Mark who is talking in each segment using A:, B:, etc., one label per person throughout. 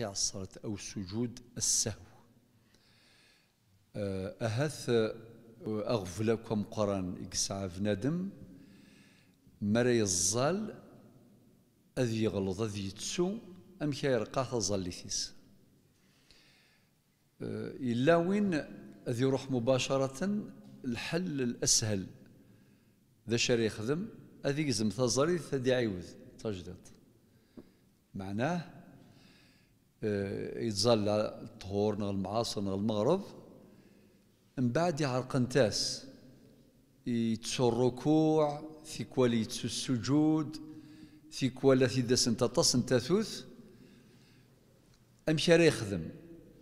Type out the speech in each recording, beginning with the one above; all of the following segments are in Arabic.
A: الركع صارت أو سجود السهو آه، أهث أغفلكم قران إكسعى ندم مري الظل أذي يغلظ أذي تسو أم يرقى تظليتيس آه، إلا وين أذي روح مباشرة الحل الأسهل ذا شر يخدم أذي يزم تظريت أذي عيوذ تجدد معناه آه، يتظل الطهور نغ المعاصر نغ المغرب من بعد يعرق نتاس يتسو الركوع في كوال يتسو السجود في كوال في داس انت طاس انت ثوث امشي راه يخدم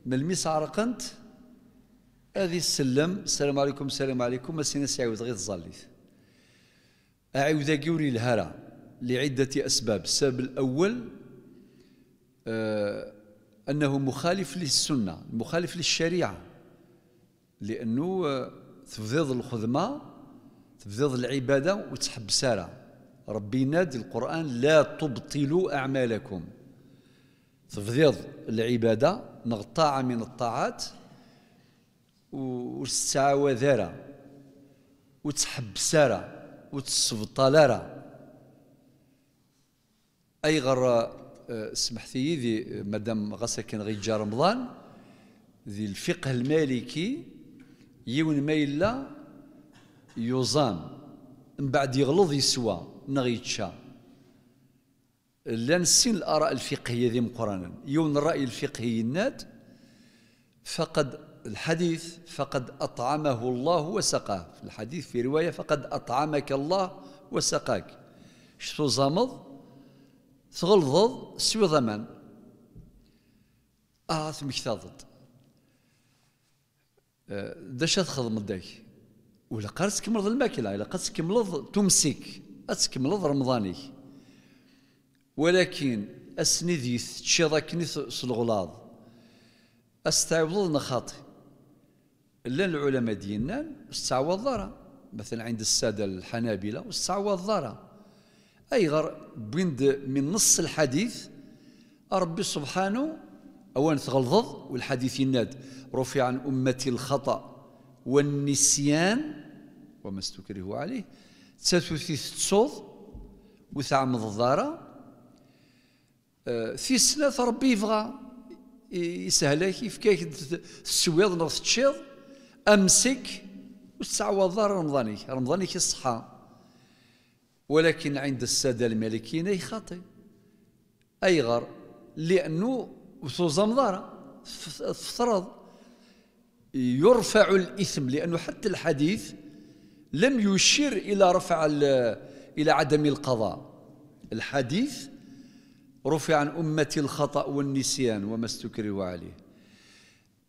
A: من الميس عرقنت هذه السلم السلام عليكم السلام عليكم السنة سيعود غير تزليت أعود أجوري الهرى لعدة أسباب السبب الأول آه أنه مخالف للسنة مخالف للشريعة لأنه آه، تفضيض الخدمة تفضيض العبادة وتحب سارة ربي ينادي القرآن لا تبطلوا أعمالكم تفضيض العبادة نغطاعة من الطاعات والسعوذرة وتحب سارة وتسبطلارة أي غر سمحتي لي ذي مدام غاسا كان غيجا رمضان ذي الفقه المالكي يون ما إلا يوزان من بعد يغلظ يسوى نغيتشا لا نسين الآراء الفقهية ذي مقرانا يون الرأي الفقهي النات فقد الحديث فقد أطعمه الله وسقاه في الحديث في رواية فقد أطعمك الله وسقاك شتو زامض تغلظض سوى ضمان اه تمكتاضد آه، داش تخدم داك ولا قار تكملض الماكله الا قد تكملض تمسك تكملض رمضاني ولكن اسني ذي تشيض اكني سلغلاض استعوض نخاطي الا العلماء ديالنا استعوض ضرا مثلا عند الساده الحنابله واستعوض ضرا اي غر بند من نص الحديث ربي سبحانه أوان تغلظ والحديث يناد رفع عن أمتي الخطأ والنسيان وما استكرهوا عليه تسوثي تصوض وثعمض الضارة آه، في السنة ربي يبغى يسهلك كيف تسويض نغ تشيض أمسك الضارة رمضانك رمضانك الصحة ولكن عند السادة المالكيين خاطئ غر لأنه وسوزة مضارة افترض يرفع الإثم لأنه حتى الحديث لم يشير إلى رفع إلى عدم القضاء الحديث رفع عن أمتي الخطأ والنسيان وما استكرهوا عليه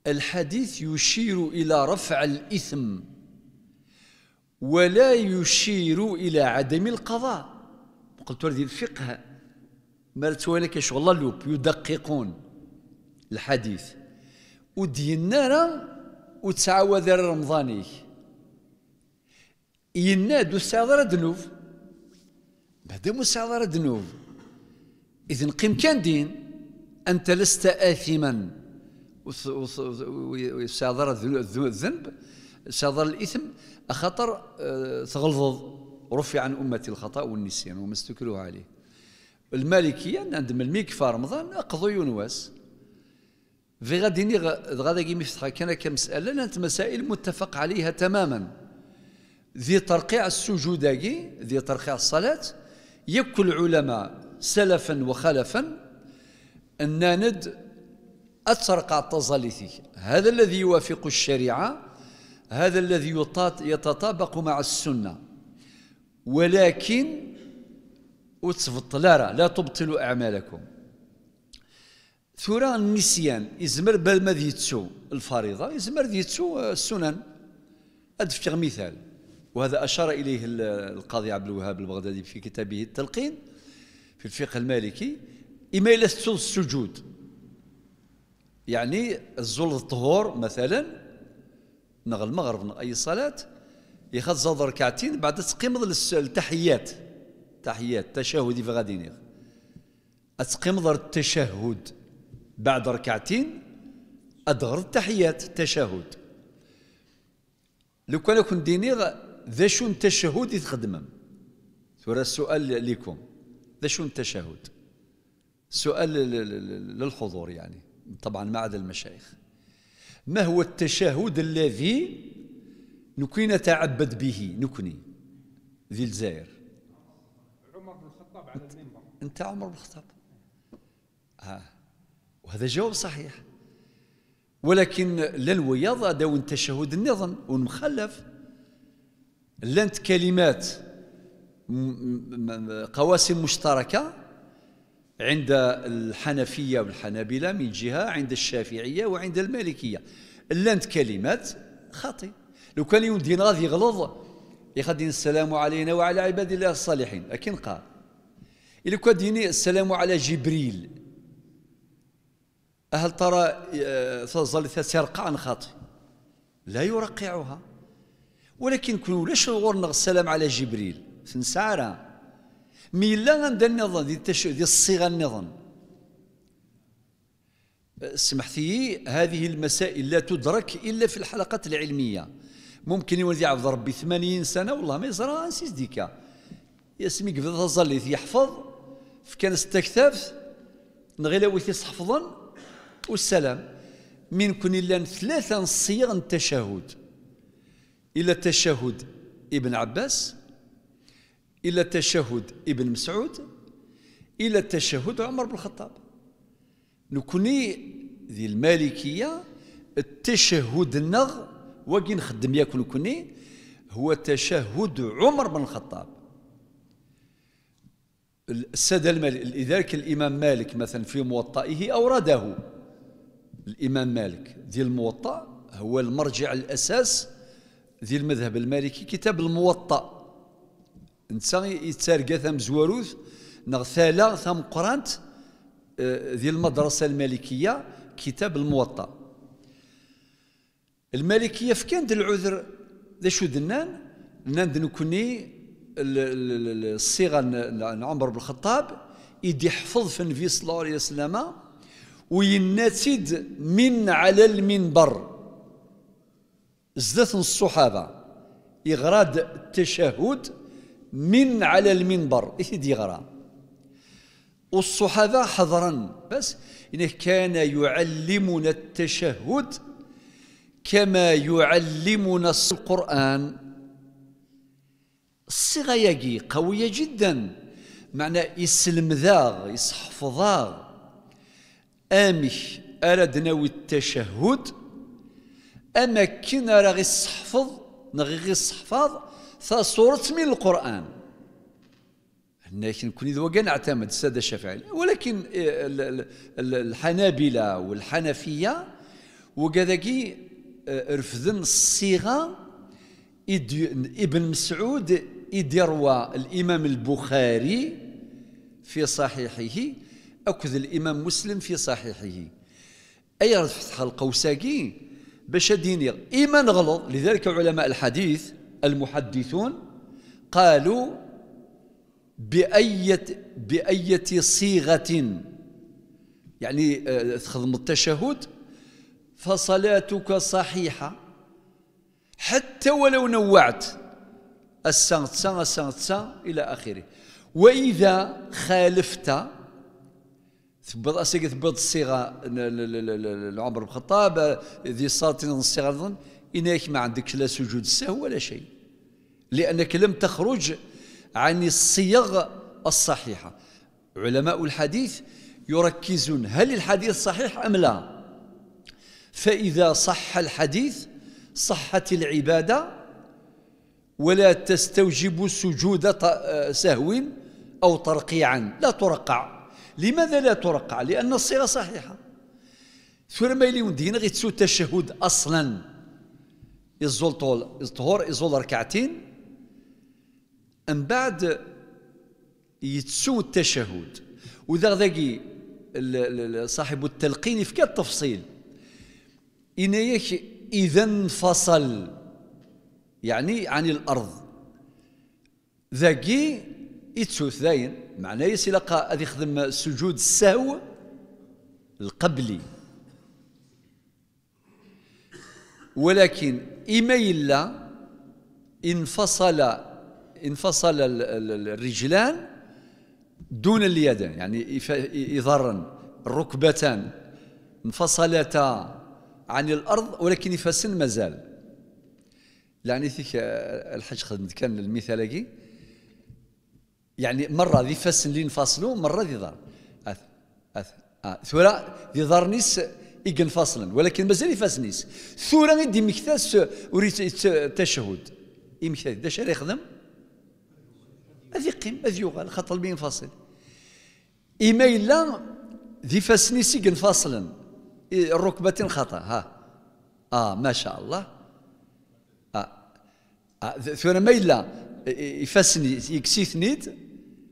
A: الحديث يشير إلى رفع الإثم ولا يشير الى عدم القضاء قلت له الفقه مالت وانا كيشغل الله لوب يدققون الحديث ودينا راه وتعاوذ رمضاني يناد استعذر ذنوب مادام استعذر دنوف اذا قيم كان دين انت لست اثما واستعذر الذنب صدر الإثم أخطر آه، تغلظ رفع عن أمتي الخطأ والنسيان وما استكلوا عليه المالكية عندما في رمضان أقضوا يونواس في غادي غادي غادي يفتح كان كمسألة لانت مسائل متفق عليها تماما ذي ترقيع السجود ذي ترقيع الصلاة يكل العلماء سلفا وخلفا أن ند أترقع تظليتي هذا الذي يوافق الشريعة هذا الذي يتطابق مع السنة ولكن وتفضل لا لا تبطلوا أعمالكم ثورة النسيان إزمر بل ما ديتسو الفريضة إزمر ديتسو السنن أدفت مثال وهذا أشار إليه القاضي عبد الوهاب البغدادي في كتابه التلقين في الفقه المالكي إما إلى السجود يعني الزل الطهور مثلا نغ المغرب نغ اي صلاه يخد زاد ركعتين بعد تقيمض التحيات تحيات تشهد في غادي تقيمض التشهد بعد ركعتين أدغر التحيات التشهد لو كان كنت ديني ذا شو التشهد يتخدمم ثورة السؤال لكم ذا شو التشهد سؤال للحضور يعني طبعا ما عدا المشايخ ما هو التشهد الذي نكون نتعبد به نكني ذي الجزائر عمر بن الخطاب على المنبر انت عمر بن الخطاب آه. وهذا جواب صحيح ولكن لا الوياض هذا تشهد النظم والمخلف لانت كلمات قواسم مشتركه عند الحنفية والحنابلة من جهة عند الشافعية وعند المالكية لانت كلمات خاطئ لو كان يوم دين غادي يغلظ يخدي السلام علينا وعلى عباد الله الصالحين لكن قال لو كان ديني السلام على جبريل أهل ترى ظلت آه، عن خاطئ لا يرقعها ولكن كون ولاش الغور السلام على جبريل سنسعرها مي لا عندها النظام ديال التش... دي الصيغه النظام سمحتي لي هذه المسائل لا تدرك الا في الحلقات العلميه ممكن يولد يعبد ربي 80 سنه والله ما يزرى انسيس ديكا يسمي قبل تظليت يحفظ فكان استكثاف نغيلا ويثيس صحفظا والسلام من كن الا ثلاثه صيغ التشهد الى التشهد ابن عباس إلى تشهد ابن مسعود إلى تشهد عمر بن الخطاب نكوني ذي المالكية التشهد النغ وكي نخدم ياك كوني هو تشهد عمر بن الخطاب السادة المالك لذلك الإمام مالك مثلا في موطئه أورده الإمام مالك ذي الموطأ هو المرجع الأساس ذي المذهب المالكي كتاب الموطأ نتا ثام زواروث نغثالا ثام قرانت ذي المدرسة المالكية كتاب الموطأ المالكية فكان العذر ذا شو دنان نان نكوني الصيغة عمر بن الخطاب يدي حفظ في النبي صلى الله عليه وسلم ويناتد من على المنبر زدت الصحابة إغراد التشهد من على المنبر ايش دي غرا والصحابة حضرا بس إنه كان يعلمنا التشهد كما يعلمنا القرآن الصيغة يجي قوية جدا معنى يسلم ذاغ يسحفظاغ آمش أردنا التشهد أما كنا راغي الصحفظ نغي الصحفظ تصورة من القرآن لكن كوني إذا نعتمد السادة الشافعي ولكن آه، الحنابلة والحنفية وكذاكي آه، رفضن الصيغة ابن مسعود يروى الإمام البخاري في صحيحه أكذ الإمام مسلم في صحيحه أي فتح القوساقي باش دينير إيمان غلط لذلك علماء الحديث المحدثون قالوا بأية بأية صيغة يعني آه، تخدم التشهد فصلاتك صحيحة حتى ولو نوعت السنتسا السنتسا إلى آخره وإذا خالفت ثبت ثبت الصيغة العمر بن الخطاب آه، ذي صلاة الصيغة إنك ما عندكش لا سجود السهو ولا شيء لأنك لم تخرج عن الصيغ الصحيحة علماء الحديث يركزون هل الحديث صحيح أم لا فإذا صح الحديث صحت العبادة ولا تستوجب سجود سهو أو ترقيعا لا ترقع لماذا لا ترقع لأن الصيغة صحيحة ثم ما يلي غير تشهد أصلاً يزول طول الظهور يزول ركعتين من بعد يتسو التشهد وذا ذاكي صاحب التلقين يفكى التفصيل إنيك إذا انفصل يعني عن الأرض ذاكي يتسوث ذاين معناه يسيلقى هذا يخدم سجود السهو القبلي ولكن إما إلا انفصل انفصل الرجلان دون اليدين يعني إضرا الركبتان انفصلتا عن الأرض ولكن يفسن مازال يعني ثيك الحج خدمت كان المثال هكي يعني مرة ذي فسن اللي انفصلوا مرة ذي ضر أث أث آه ثورة ذي نس إجن فاصلا ولكن مازال يفاسنيس ثورا يدي مكتاس وريت التشهد إمكتاس إيه دا شاري يخدم هذه قيم هذه يغال خاطر المين فاصل إما إلا ذي فاسنيس إيقن فصلا إيه، الركبة خطأ ها آه ما شاء الله آه, آه، ثورا ما إلا إيه، يفاسني ثنيت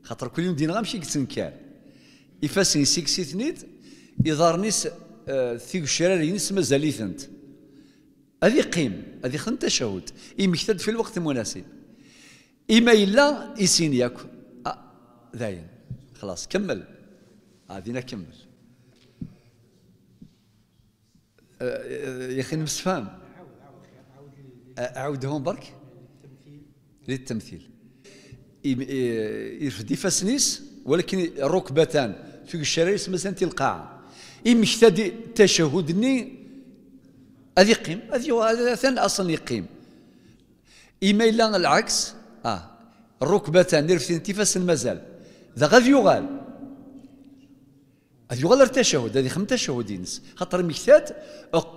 A: خاطر كل يوم دينا غامشي يكتنكار يفاسني سيكسيثنيت يضارنيس ثيغ الشرار ينس مازال هذه قيم هذه خن تشهد يمكتد في الوقت المناسب إما إلا يسين ياك داين آه، خلاص كمل هذه نكمل آه، يا اخي نمسفهم هون برك للتمثيل إيه، يرفدي فاسنيس ولكن ركبتان في الشراري مثلا القاعه يمشتا تشهدني هذا يقيم هذا اصلا يقيم اما الا العكس اه الركبتان نرفثين انتفاس مازال ذا غادي يغال هذا يغال التشهد هذه خمس تشهد ينس خاطر مكتات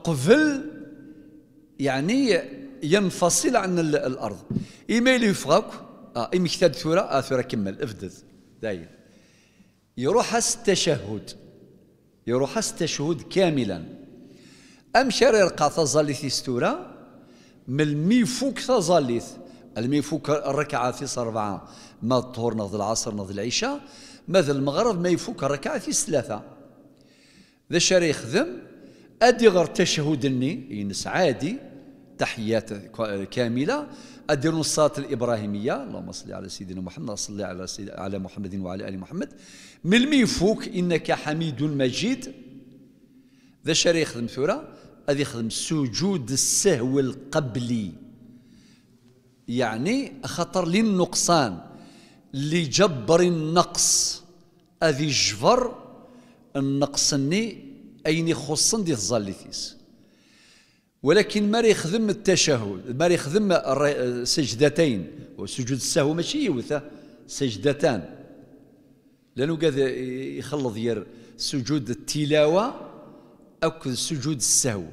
A: قبل يعني ينفصل عن الارض اما الا يفغاك اه مكتاد ثورة اه ثورة كمل افدد داير يروح التشهد يروح استشهد كاملا ام شريرقه تظليث ستورة من الميفوك تظليث الميفوك الركعه في اربعه ما الطهور نض العصر نض العشاء ماذا المغرب ما يفوك الركعه في ثلاثه ذا شري يخدم ادي غير تشهدني ينس عادي تحيات كامله ادير الصلاه الابراهيميه اللهم صل على سيدنا محمد صل على سيد على محمد وعلى ال محمد من الميفوك انك حميد مجيد ذا شري يخدم ثوره هذا يخدم سجود السهو القبلي يعني خطر للنقصان لجبر النقص هذه جبر النقصني اين خصن دي تظلي ولكن ما يخدم التشهد ما يخدم سجدتين وسجود السهو ماشي يوثا سجدتان لانه قاعد يخلط ير سجود التلاوه او سجود السهو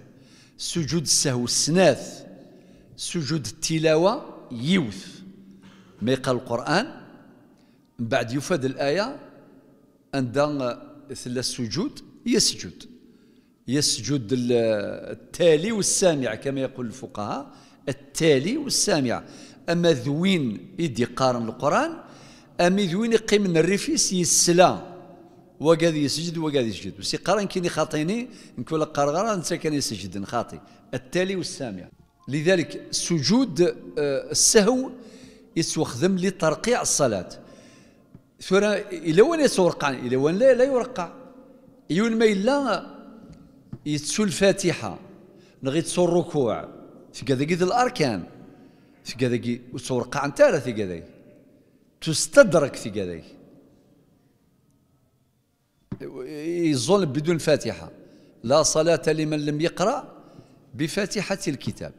A: سجود السهو سناث سجود التلاوه يوث ما يقال القران من بعد يفاد الايه عند ثلاث سجود يسجد يسجد التالي والسامع كما يقول الفقهاء التالي والسامع أما ذوين يدي قارن القرآن أما ذوين يقيم من الريفيس يسلا وقاد يسجد وقاد يسجد بس قارن كيني خاطيني نقول قرغرة انت كان يسجد خاطي التالي والسامع لذلك سجود آه، السهو يتوخدم لترقيع الصلاة ثورة إلى وين يتورقع إلى وين لا, لا يرقع يون ما إلا يتسو الفاتحة نغي تسو الركوع في كذاكي الأركان في كذاكي وتسو رقع انتارة في كذا تستدرك في كذا يظن بدون فاتحة لا صلاة لمن لم يقرأ بفاتحة الكتاب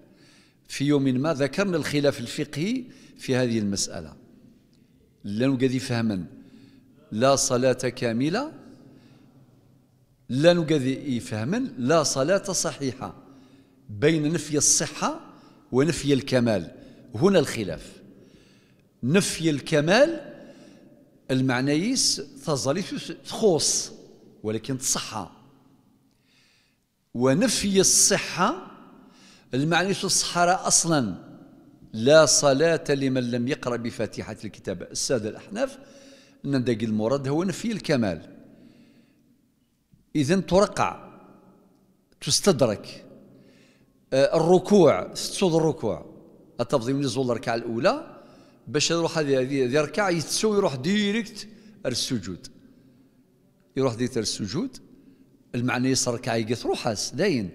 A: في يوم ما ذكرنا الخلاف الفقهي في هذه المسألة لأنه قد فهما لا صلاة كاملة لا نقذي فهما لا صلاة صحيحة بين نفي الصحة ونفي الكمال هنا الخلاف نفي الكمال يس تظريف تخوص ولكن تصحى ونفي الصحة المعنيس الصحراء أصلا لا صلاة لمن لم يقرأ بفاتحة الكتاب السادة الأحناف أن المراد هو نفي الكمال إذا ترقع تستدرك آه، الركوع ستسود الركوع التفضيل من زول الركعة الأولى باش يروح هذه يركع يتسو يروح ديريكت السجود يروح ديريكت السجود المعنى يصير ركعة يقيت روحاس داين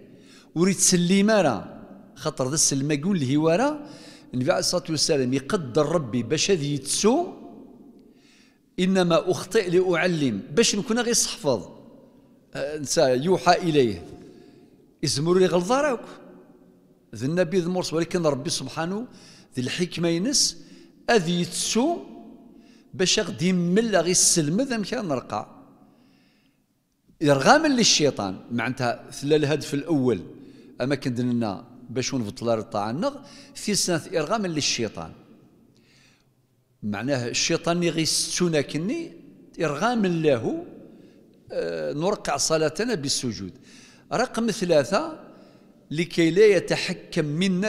A: وريت سليمارا خاطر ذا السلماقون الهوارة النبي عليه الصلاة والسلام يقدر ربي باش يتسو إنما أخطئ لأعلم باش نكون غير صحفظ يوحى إليه يزمر لي غلظة راك ذي النبي ذي مرس ولكن ربي سبحانه ذي الحكمة ينس أذي يتسو باش غدي يمل غي السلمذ أمك نرقع إرغاما للشيطان معناتها ثلا الهدف الأول أما لنا باش نبطل الطاعة في سنة إرغاما للشيطان معناه الشيطان اللي غيستونا كني إرغاما له آه، نرقع صلاتنا بالسجود رقم ثلاثة لكي لا يتحكم منا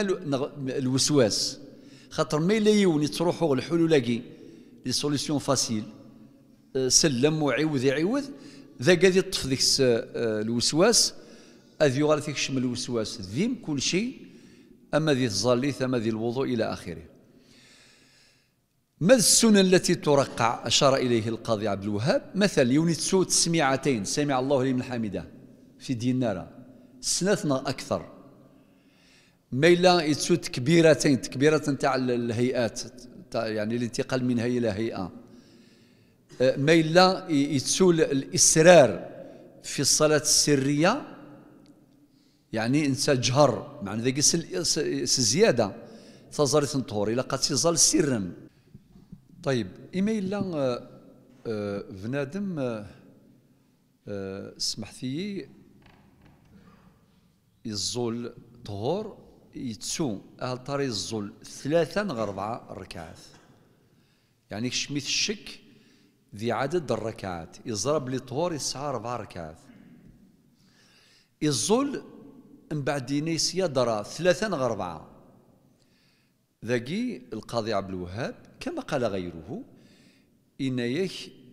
A: الوسواس خاطر ما لا يوني تروحوا الحلول لاقي لي سوليسيون فاسيل آه، سلم وعوذ يعوذ ذا قاد يطف ذيك آه، الوسواس اذ يغال فيك شمل الوسواس ذيم كل شيء اما ذي الظليث اما ذي الوضوء الى اخره ما السنن التي ترقع أشار إليه القاضي عبد الوهاب مثل يونتسو تسميعتين سمع الله لمن حمده في دينارا سنثنا أكثر ما إلا يتسو تكبيرتين تكبيرة تاع الهيئات يعني الانتقال من هيئة إلى هيئة أه، ما إلا يتسول الإسرار في الصلاة السرية يعني انسى جهر معنى ذاك الزيادة تزارت نطور إلى قد تزال سرا طيب ايميل آه، آه، بنادم آه، سمحت لي الزول طهور يتسو هل طريق الزول ثلاثة غربعة ركعات يعني شميث الشك ذي عدد الركعات يضرب لي طهور يسعى أربع ركعات الزول من بعد ينيسيا درا ثلاثة غربعة ذاكي القاضي عبد الوهاب كما قال غيره إن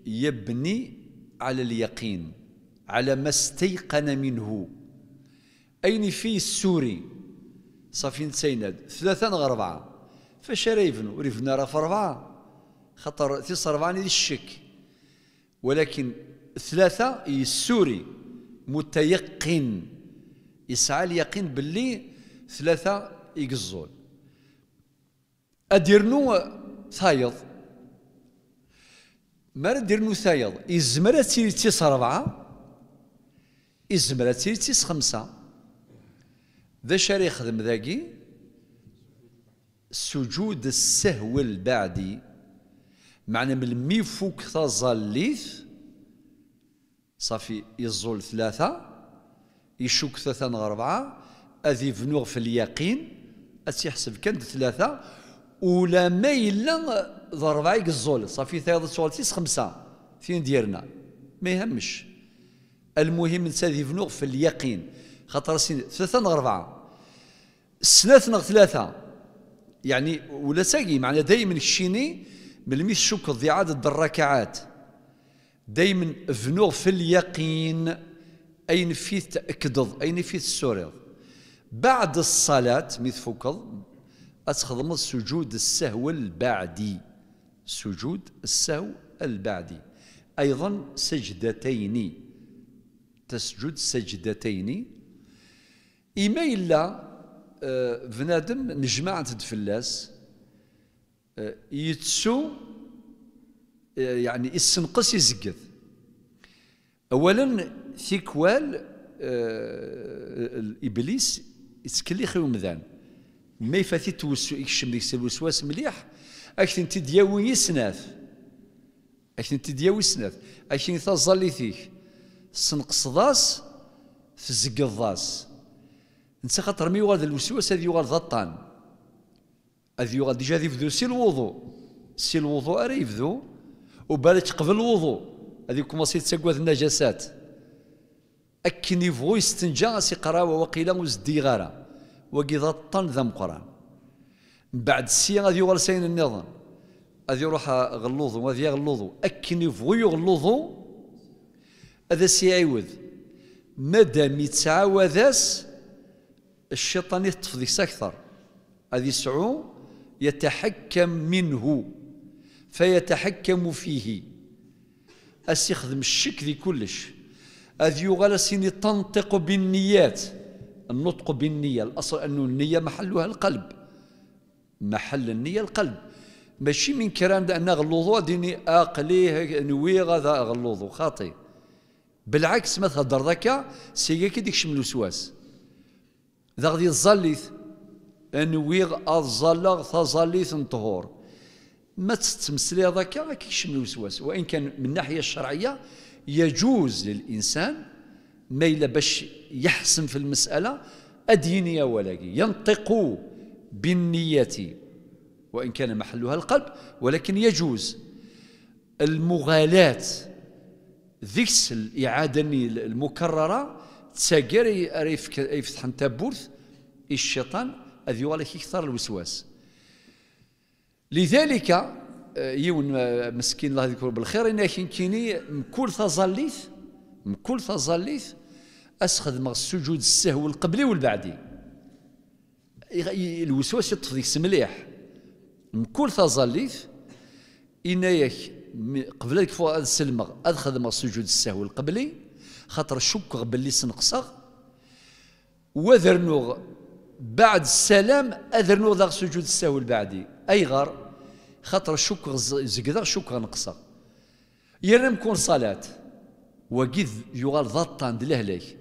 A: يبني على اليقين على ما استيقن منه أين في السوري صافي نتسيند ثلاثة غربعة فاش ريفنو ريفنا راه في أربعة خطر تيس أربعة الشك ولكن ثلاثة السوري متيقن يسعى اليقين باللي ثلاثة يقزون اديرنو سايض ما ديرنو سايض يزمر تسير تيس ربعه يزمر تسير تيس خمسه ذا شاري يخدم ذاكي سجود السهو البعدي معنى من مي فوك تظليث صافي يزول ثلاثة يشوك ثلاثة أربعة أذي فنوغ في اليقين أتيحسب كان ثلاثة ولا ما يلا ضربع الزول صافي تايض سوالتيس خمسة فين ديرنا ما يهمش المهم نسادي فنوغ في اليقين خاطر ثلاثة نغ أربعة ثلاث نغ ثلاثة يعني ولا ساقي معنا دايما الشيني ملمي الشك ضي عدد الركعات دايما فنوغ في اليقين أين فيه تأكدض أين فيه السوريض بعد الصلاة ميث فوكل أسخدم السجود السهو البعدي سجود السهو البعدي أيضا سجدتين تسجد سجدتين إما إلا آه، بنادم نجمع عند تدفلاس آه، يتسو آه، يعني السنقص يزقد أولا ثيكوال إبليس يتكلي خيوم ذان ما يفاتي يكشم ديك الوسواس مليح اكثر انت دياوي يسناف اكثر انت دياوي يسناف اكثر انت ظلي فيك سنقص ضاس فزق الضاس انت خاطر مي يوغل الوسواس هذه يوغل ضطان هذه يوغل ديجا هذه يبدو سي الوضوء سي الوضوء راه يبدو وبالك قبل الوضوء هذه كوماسي تسكوات النجاسات اكني فوي تنجا سي قراوه وقيله وزدي غاره وكي طن ذم قران بعد سي غادي يوغل ساين النظام غادي يروح غلوظو غادي يغلوظو اكن فغيو يغلوظو هذا سي عيوذ مادام يتعاوذاس الشيطان يتفضي اكثر هذه يسعو يتحكم منه فيتحكم فيه أس يخدم الشك في كلش هذه يغلسني تنطق بالنيات النطق بالنية الأصل أنه النية محلها القلب محل النية القلب ماشي من كلام أن غلوظو ديني أقليه نوي غذا غلوظو خاطي بالعكس ما تهضر ذاك سيكا كي ديك شملو سواس ذا غادي الظليث أنويغ الظلغ ثظليث نطهور ما تستمسلي ذاك كي شملو سواس وإن كان من الناحية الشرعية يجوز للإنسان ميلة باش يحسم في المسألة يا ولدي ينطق بالنية وإن كان محلها القلب ولكن يجوز المغالاة ذيك الإعادة المكررة تساقر يفتح تابورث الشيطان أذي ولك يكثر الوسواس لذلك آه، يون مسكين الله يذكره بالخير إن كيني مكل تظليث مكل تظليث أسخدم السجود السهو القبلي والبعدي الوسواس يطفي مليح من كل تظليف إنايك قبل فوق السلم نسلمغ أدخدم السجود السهو القبلي خاطر شك باللي سنقصغ وذرنوغ بعد السلام أذرنوغ ذا سجود السهو البعدي أي غار خاطر شكغ زقدغ شكغ نقصغ يرنم كون صلاة وقيد يغال ضطان دلهليك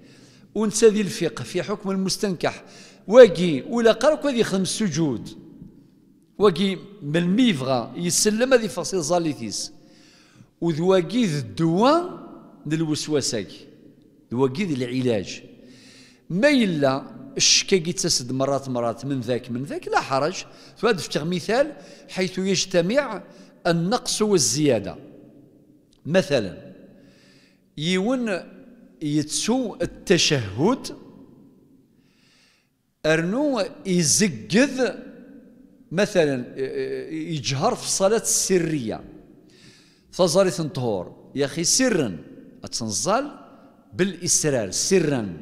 A: ونسى ذي الفقه في حكم المستنكح واقي ولا قرك وذي يخدم السجود واقي من ميفغا يسلم هذه فصيل زاليتيس وذواقي الدواء للوسوسة ذواقي العلاج ما إلا الشكاكي تسد مرات مرات من ذاك من ذاك لا حرج فهذا مثال حيث يجتمع النقص والزيادة مثلا يون يتسو التشهد أرنو يزقذ مثلا يجهر في صلاة السرية فزاري طهور يا أخي سرا تنزل بالإسرار سرا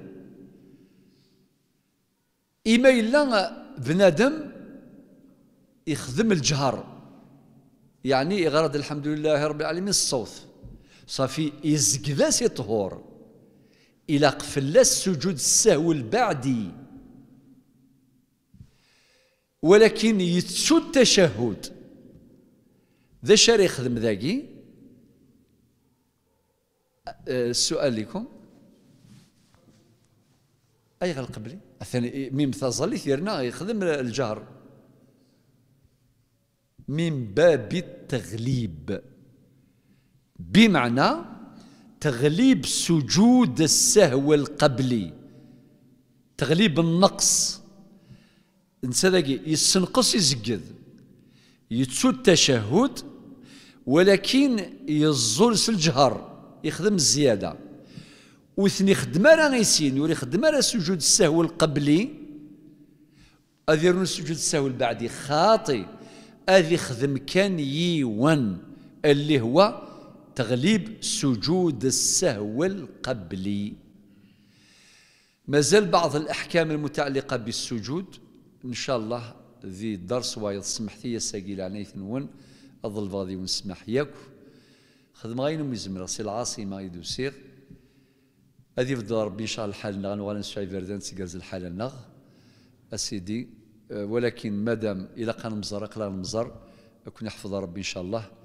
A: إما إلا بنادم يخدم الجهر يعني إغراض الحمد لله رب العالمين الصوت صافي يزقذا سي طهور الى قفل السجود السهو البعدي ولكن يتسو التشهد ذا شاري يخدم ذاكي أه، السؤال لكم أي غلق قبلي الثاني ميم تظل يرنا يخدم الجهر من باب التغليب بمعنى تغليب سجود السهو القبلي تغليب النقص نسالكي يسنقص يزقد يتسود تشهد ولكن يزور الجهر يخدم الزيادة وثني خدمة راه غيسين يولي سجود السهو القبلي أذيرون سجود السهو البعدي خاطي أذي خدم كان يي ون اللي هو تغليب سجود السهو القبلي ما زال بعض الأحكام المتعلقة بالسجود إن شاء الله ذي الدرس وايض سمحتي يساقيل عني ثنون أظل فاضي ونسمح ياك خدم غاين مزمرة سي العاصمة سيغ هذه في ربي إن شاء الله الحال نغن ولا نسعي فردان تقرز الحال نغ أسيدي ولكن مادام إلى قان مزر أقلا مزر أكون يحفظ ربي إن شاء الله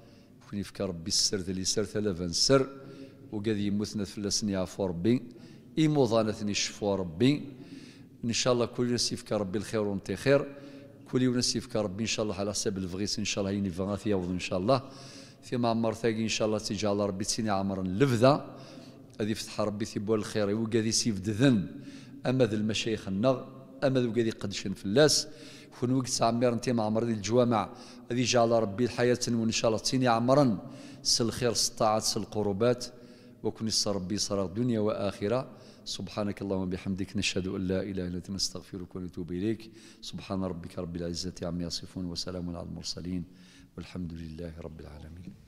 A: كون يفكى ربي السر اللي سر ثلاثة سر وقد يموتنا فلاسن يعفو ربي إيموضانا ثني شفو ربي إن شاء الله كل ناس يفكى ربي الخير ونتي خير كل ناس يفكى ربي إن شاء الله على حساب الفغيس إن شاء الله هيني فغا ثياوض إن شاء الله فيما عمر ثاقي إن شاء الله تجعل ربي تسيني عمر لفذا هذه فتح ربي ثيبوال الخير وقد يسيف دذن أما ذا المشايخ النغ أما ذا وقد يقدشن اللاس كون وقت عمير انت مع مرض الجوامع هذه جعل ربي الحياة وان شاء الله تسيني عمرا سطاعات الطاعات القربات وكن ربي صار دنيا واخره سبحانك اللهم وبحمدك نشهد ان لا اله الا انت نستغفرك ونتوب اليك سبحان ربك رب العزه عما يصفون وسلام على المرسلين والحمد لله رب العالمين